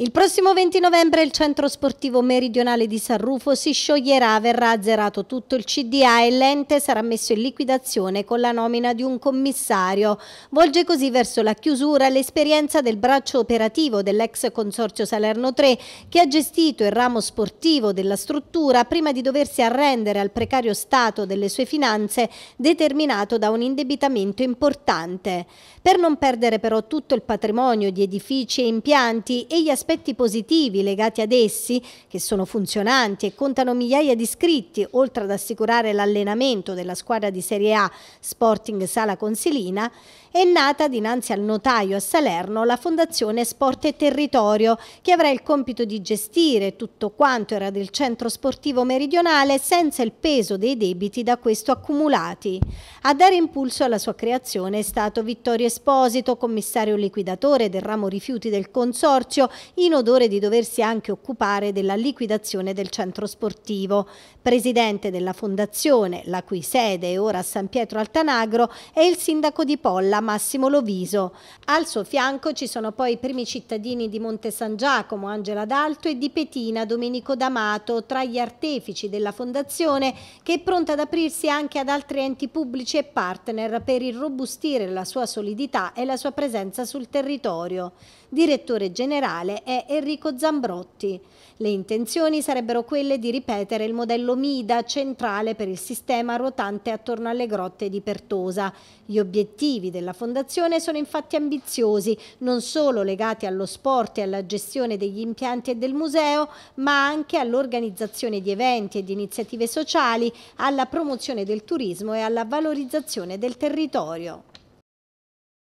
Il prossimo 20 novembre il centro sportivo meridionale di San Rufo si scioglierà, verrà azzerato tutto il CDA e l'ente sarà messo in liquidazione con la nomina di un commissario. Volge così verso la chiusura l'esperienza del braccio operativo dell'ex consorzio Salerno 3 che ha gestito il ramo sportivo della struttura prima di doversi arrendere al precario stato delle sue finanze determinato da un indebitamento importante. Per non perdere però tutto il patrimonio di edifici e impianti, egli ha aspetti positivi legati ad essi, che sono funzionanti e contano migliaia di iscritti, oltre ad assicurare l'allenamento della squadra di Serie A Sporting Sala Consilina, è nata dinanzi al notaio a Salerno la Fondazione Sport e Territorio, che avrà il compito di gestire tutto quanto era del centro sportivo meridionale senza il peso dei debiti da questo accumulati. A dare impulso alla sua creazione è stato Vittorio Esposito, commissario liquidatore del ramo rifiuti del consorzio, in odore di doversi anche occupare della liquidazione del centro sportivo. Presidente della fondazione, la cui sede è ora a San Pietro Altanagro, è il sindaco di Polla Massimo Loviso. Al suo fianco ci sono poi i primi cittadini di Monte San Giacomo, Angela D'Alto e di Petina, Domenico D'Amato, tra gli artefici della fondazione che è pronta ad aprirsi anche ad altri enti pubblici e partner per irrobustire la sua solidità e la sua presenza sul territorio. Direttore generale è Enrico Zambrotti. Le intenzioni sarebbero quelle di ripetere il modello MIDA centrale per il sistema ruotante attorno alle grotte di Pertosa. Gli obiettivi della fondazione sono infatti ambiziosi, non solo legati allo sport e alla gestione degli impianti e del museo, ma anche all'organizzazione di eventi e di iniziative sociali, alla promozione del turismo e alla valorizzazione del territorio.